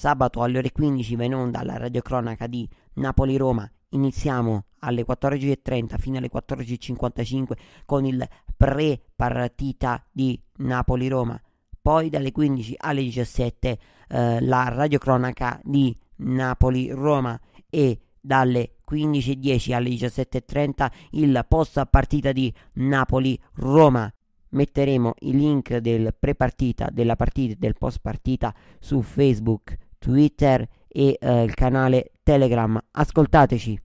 Sabato alle ore 15 va in onda la radiocronaca di Napoli-Roma. Iniziamo alle 14.30 fino alle 14.55 con il pre-partita di Napoli-Roma. Poi dalle 15 alle 17 eh, la radiocronaca di Napoli-Roma e dalle 15.10 alle 17.30 il post partita di Napoli-Roma. Metteremo i link del pre-partita, della partita e del post partita su Facebook Twitter e eh, il canale Telegram. Ascoltateci.